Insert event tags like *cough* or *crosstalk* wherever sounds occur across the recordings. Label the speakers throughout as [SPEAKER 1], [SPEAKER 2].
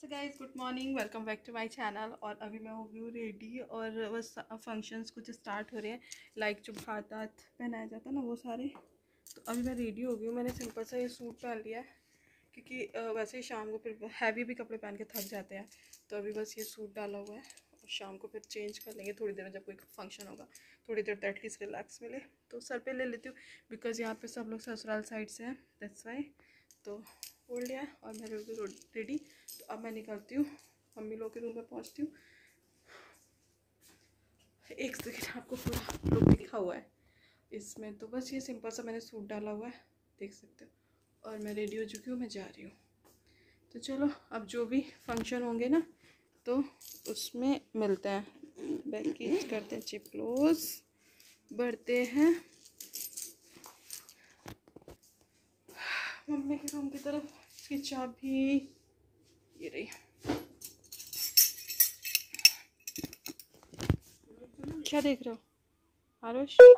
[SPEAKER 1] so guys good morning welcome back to my channel और अभी मैं हो गई हूँ रेडी और बस फंक्शंस कुछ स्टार्ट हो रहे हैं लाइक जो हाथ पहनाया जाता है ना वो सारे तो अभी मैं रेडी हो गई हूँ मैंने सिंपल सा ये सूट पहन लिया है क्योंकि वैसे ही शाम को फिर हैवी भी कपड़े पहन के थक जाते हैं तो अभी बस ये सूट डाला हुआ है और शाम को फिर चेंज कर लेंगे थोड़ी देर में जब कोई फंक्शन होगा थोड़ी देर तो एटलीस्ट रिलैक्स मिले तो सर पे ले लेती हूँ बिकॉज़ यहाँ पे सब लोग ससुराल साइड से हैं दैट्स वाई तो लिया है और मेरे रेडी रेडी तो अब मैं निकलती हूँ मम्मी लोग के रूम में पहुँचती हूँ एक सेकेंड आपको पूरा लुक लिखा हुआ है इसमें तो बस ये सिंपल सा मैंने सूट डाला हुआ है देख सकते हो और मैं रेडी हो चुकी हूँ मैं जा रही हूँ तो चलो अब जो भी फंक्शन होंगे ना तो उसमें मिलते हैं बैक करते हैं चिप क्लोज बढ़ते हैं मम्मी के रूम की तरफ उसकी चाबी ये रही क्या देख रहे हो आरुष गेम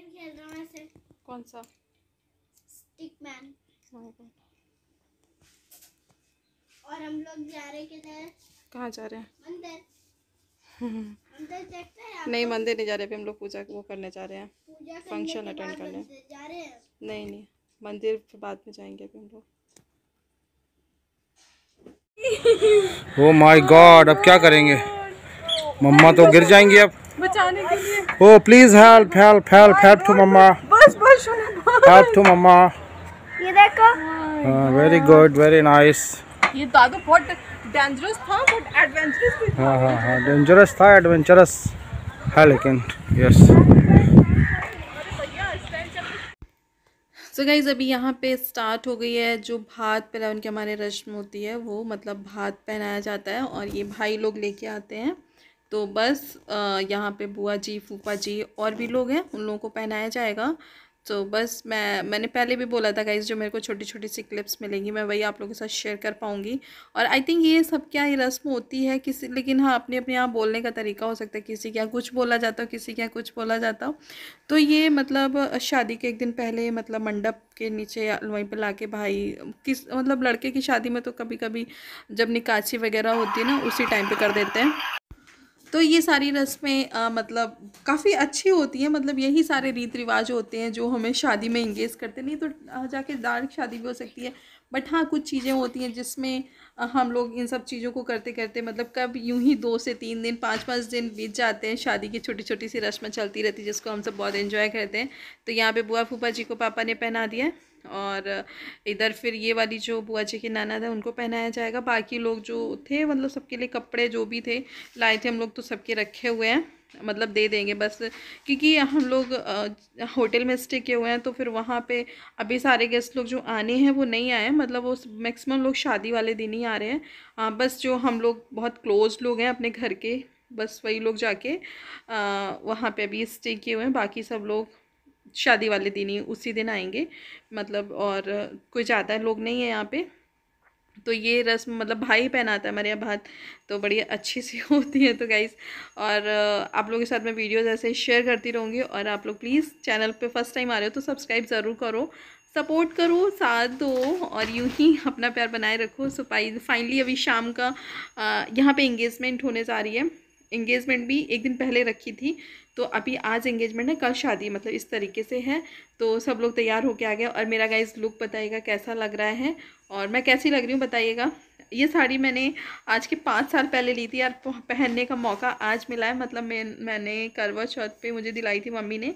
[SPEAKER 1] खेल रहा हूँ ऐसे कौन सा स्टिक मैन oh और हम लोग जा रहे किधर कहाँ जा रहे हैं मंदिर *laughs* नहीं मंदिर नहीं जा रहे अभी हम लोग पूजा वो करने जा रहे हैं फंक्शन अटेंड करने जा रहे हैं नहीं नहीं मंदिर के बाद में जाएंगे अभी हम लोग ओ माय गॉड अब क्या करेंगे मम्मा तो गिर जाएंगी अब बचाने के लिए oh please help help help help to मम्मा बस बस हेल्प टू मम्मा ये देखो वेरी गुड वेरी नाइस ये दादू बहुत डेंजरस था बट एडवेंचरस भी था हाँ हाँ हाँ डेंजरस था एडवेंचरस है लेकिन यस तो गाइज़ अभी यहाँ पे स्टार्ट हो गई है जो भात पहला उनके हमारे रस्म होती है वो मतलब भात पहनाया जाता है और ये भाई लोग लेके आते हैं तो बस यहाँ पे बुआ जी फूफा जी और भी लोग हैं उन लोगों को पहनाया जाएगा तो बस मैं मैंने पहले भी बोला था गाइज जो मेरे को छोटी छोटी सी क्लिप्स मिलेंगी मैं वही आप लोगों के साथ शेयर कर पाऊँगी और आई थिंक ये सब क्या ये रस्म होती है किसी लेकिन हाँ अपने अपने यहाँ बोलने का तरीका हो सकता है किसी के यहाँ कुछ बोला जाता हो किसी के यहाँ कुछ बोला जाता हो तो ये मतलब शादी के एक दिन पहले मतलब मंडप के नीचे वहीं पर ला के भाई किस मतलब लड़के की शादी में तो कभी कभी जब निकासी वगैरह होती है ना उसी टाइम पर कर देते हैं तो ये सारी रस्में आ, मतलब काफ़ी अच्छी होती हैं मतलब यही सारे रीत रिवाज होते हैं जो हमें शादी में इंगेज करते नहीं तो जाके दार शादी भी हो सकती है बट हाँ कुछ चीज़ें होती हैं जिसमें हम लोग इन सब चीज़ों को करते करते मतलब कब यूं ही दो से तीन दिन पाँच पाँच दिन बीत जाते हैं शादी की छोटी छोटी सी रस्में चलती रहती जिसको हम सब बहुत इन्जॉय करते हैं तो यहाँ पे बुआ फूफा जी को पापा ने पहना दिया और इधर फिर ये वाली जो बुआ जी के नाना था उनको पहनाया जाएगा बाकी लोग जो थे मतलब सबके लिए कपड़े जो भी थे लाए थे हम लोग तो सबके रखे हुए हैं मतलब दे देंगे बस क्योंकि हम लोग होटल में स्टे किए हुए हैं तो फिर वहाँ पे अभी सारे गेस्ट लोग जो आने हैं वो नहीं आए मतलब वो मैक्सिमम लोग शादी वाले दिन ही आ रहे हैं आ, बस जो हम लोग बहुत क्लोज लोग हैं अपने घर के बस वही लोग जाके वहाँ पे अभी स्टे किए हुए हैं बाकी सब लोग शादी वाले दिन ही उसी दिन आएंगे मतलब और कोई ज़्यादा लोग नहीं है यहाँ पर तो ये रस्म मतलब भाई पहनाता है हमारे यहाँ भात तो बढ़िया अच्छी सी *laughs* होती है तो गाइज और आप लोगों के साथ मैं वीडियोज़ ऐसे शेयर करती रहूँगी और आप लोग प्लीज़ चैनल पे फर्स्ट टाइम आ रहे हो तो सब्सक्राइब ज़रूर करो सपोर्ट करो साथ दो और यूं ही अपना प्यार बनाए रखो सो पाई फाइनली अभी शाम का यहाँ पर इंगेजमेंट होने जा रही है इंगेजमेंट भी एक दिन पहले रखी थी तो अभी आज एंगेजमेंट है कल शादी मतलब इस तरीके से है तो सब लोग तैयार होके आ गए और मेरा गाइज लुक बताइएगा कैसा लग रहा है और मैं कैसी लग रही हूँ बताइएगा ये साड़ी मैंने आज के पाँच साल पहले ली थी यार पहनने का मौका आज मिला है मतलब मैं मैंने करवा चौथ पे मुझे दिलाई थी मम्मी ने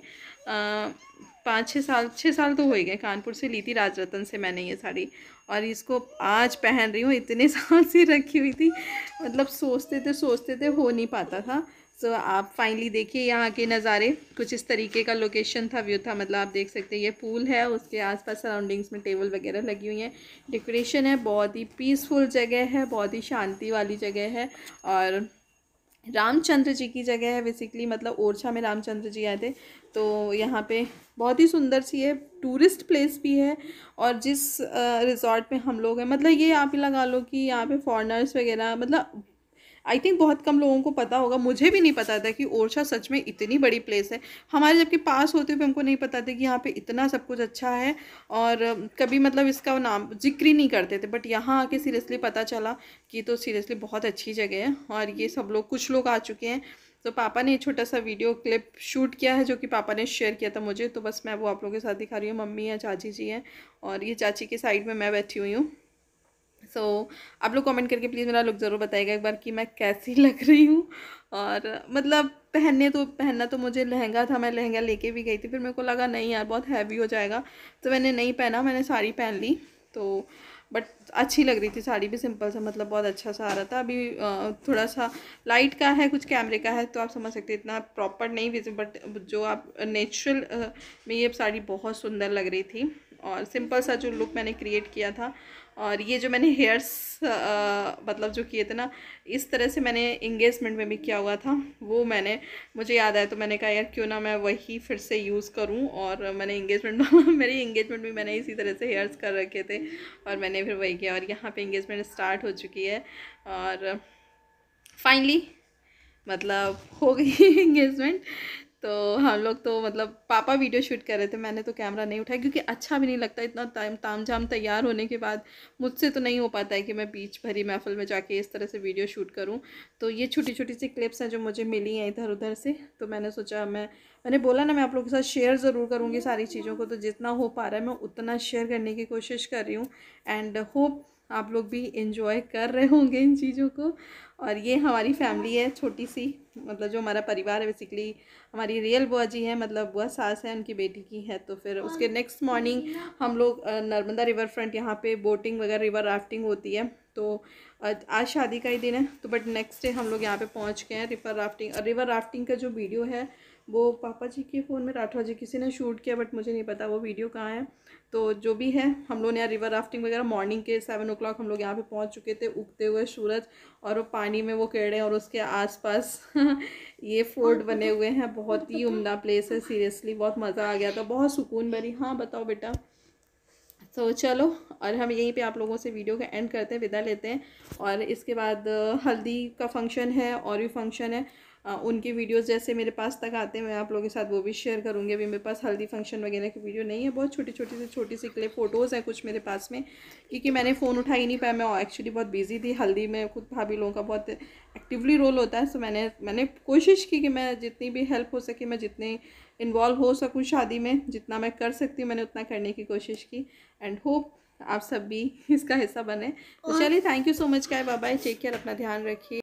[SPEAKER 1] पाँच छः साल छः साल तो हो ही गए कानपुर से ली थी राजरतन से मैंने ये साड़ी और इसको आज पहन रही हूँ इतने *laughs* साल से रखी हुई थी मतलब सोचते थे सोचते थे हो नहीं पाता था सो so, आप फाइनली देखिए यहाँ के नज़ारे कुछ इस तरीके का लोकेशन था व्यू था मतलब आप देख सकते हैं ये पूल है उसके आसपास सराउंडिंग्स में टेबल वगैरह लगी हुई हैं डेकोरेशन है बहुत ही पीसफुल जगह है बहुत ही शांति वाली जगह है और रामचंद्र जी की जगह है बेसिकली मतलब ओरछा में रामचंद्र जी आए थे तो यहाँ पे बहुत ही सुंदर सी है टूरिस्ट प्लेस भी है और जिस रिज़ॉर्ट में हम लोग हैं मतलब ये आप ही लगा लो कि यहाँ पे फॉरेनर्स वगैरह मतलब आई थिंक बहुत कम लोगों को पता होगा मुझे भी नहीं पता था कि ओरछा सच में इतनी बड़ी प्लेस है हमारे जबकि पास होते हुए हमको नहीं पता था कि यहाँ पे इतना सब कुछ अच्छा है और कभी मतलब इसका नाम जिक्र ही नहीं करते थे बट यहाँ आके सीरियसली पता चला कि तो सीरियसली बहुत अच्छी जगह है और ये सब लोग कुछ लोग आ चुके हैं तो पापा ने एक छोटा सा वीडियो क्लिप शूट किया है जो कि पापा ने शेयर किया था मुझे तो बस मैं वो आप लोगों के साथ दिखा रही हूँ मम्मी या चाची जी हैं और ये चाची के साइड में मैं बैठी हुई हूँ सो so, आप लोग कमेंट करके प्लीज़ मेरा लुक ज़रूर बताएगा एक बार कि मैं कैसी *laughs* लग रही हूँ और मतलब पहनने तो पहनना तो मुझे लहंगा था मैं लहंगा लेके भी गई थी फिर मेरे को लगा नहीं यार बहुत हैवी हो जाएगा तो मैंने नहीं पहना मैंने साड़ी पहन ली तो बट अच्छी लग रही थी साड़ी भी सिंपल सा मतलब बहुत अच्छा सा आ रहा था अभी थोड़ा सा लाइट का है कुछ कैमरे का है तो आप समझ सकते इतना प्रॉपर नहीं विजिट बट जो आप नेचुरल में ये साड़ी बहुत सुंदर लग रही थी और सिंपल सा जो लुक मैंने क्रिएट किया था और ये जो मैंने हेयर्स मतलब जो किए थे ना इस तरह से मैंने इंगेजमेंट में भी किया हुआ था वो मैंने मुझे याद आया तो मैंने कहा यार क्यों ना मैं वही फिर से यूज़ करूँ और मैंने इंगेजमेंट मेरी इंगेजमेंट भी मैंने इसी तरह से हेयर्स कर रखे थे और मैंने फिर वही किया और यहाँ पर इंगेजमेंट स्टार्ट हो चुकी है और फाइनली मतलब हो गई इंगेजमेंट *laughs* तो हम लोग तो मतलब पापा वीडियो शूट कर रहे थे मैंने तो कैमरा नहीं उठाया क्योंकि अच्छा भी नहीं लगता इतना ताम ताम झाम तैयार होने के बाद मुझसे तो नहीं हो पाता है कि मैं बीच भरी महफल में जाके इस तरह से वीडियो शूट करूं तो ये छोटी छोटी सी क्लिप्स हैं जो मुझे मिली हैं इधर उधर से तो मैंने सोचा मैं मैंने बोला ना मैं आप लोगों के साथ शेयर ज़रूर करूँगी सारी चीज़ों को तो जितना हो पा रहा है मैं उतना शेयर करने की कोशिश कर रही हूँ एंड होप आप लोग भी इन्जॉय कर रहे होंगे इन चीज़ों को और ये हमारी फैमिली है छोटी सी मतलब जो हमारा परिवार है बेसिकली हमारी रियल बुआ जी है मतलब बुआ सास है उनकी बेटी की है तो फिर उसके नेक्स्ट मॉर्निंग हम लोग नर्मदा रिवर फ्रंट यहाँ पे बोटिंग वगैरह रिवर राफ्टिंग होती है तो आज शादी का ही दिन है तो बट नेक्स्ट डे हम लोग यहाँ पे पहुँच गए हैं रिवर राफ्टिंग रिवर राफ्टिंग का जो वीडियो है वो पापा जी के फ़ोन में राठौर जी किसी ने शूट किया बट मुझे नहीं पता वो वीडियो कहाँ है तो जो भी है हम लोग ने यहाँ रिवर राफ्टिंग वगैरह मॉर्निंग के सेवन ओ हम लोग यहाँ पे पहुँच चुके थे उगते हुए सूरज और वो पानी में वो केड़े और उसके आसपास *laughs* ये फोर्ट बने हुए हैं बहुत ही *laughs* उमदा प्लेस है सीरियसली बहुत मज़ा आ गया था बहुत सुकून भरी हाँ बताओ बेटा तो so, चलो और हम यहीं पे आप लोगों से वीडियो का एंड करते हैं विदा लेते हैं और इसके बाद हल्दी का फंक्शन है और भी फंक्शन है उनके वीडियोस जैसे मेरे पास तक आते हैं मैं आप लोगों के साथ वो भी शेयर करूँगी अभी मेरे पास हल्दी फंक्शन वगैरह की वीडियो नहीं है बहुत छोटी छोटी से छोटी सी क्ले फ़ोटोज़ हैं कुछ मेरे पास में क्योंकि मैंने फ़ोन उठा ही नहीं पाया मैं एक्चुअली बहुत बिजी थी हल्दी में खुद भाभी लोगों का बहुत एक्टिवली रोल होता है सो मैंने मैंने कोशिश की कि मैं जितनी भी हेल्प हो सके मैं जितनी इन्वॉल्व हो सकूँ शादी में जितना मैं कर सकती हूँ मैंने उतना करने की कोशिश की एंड होप आप सब भी इसका हिस्सा बने तो चलिए thank you so much guy bye take care अपना ध्यान रखिए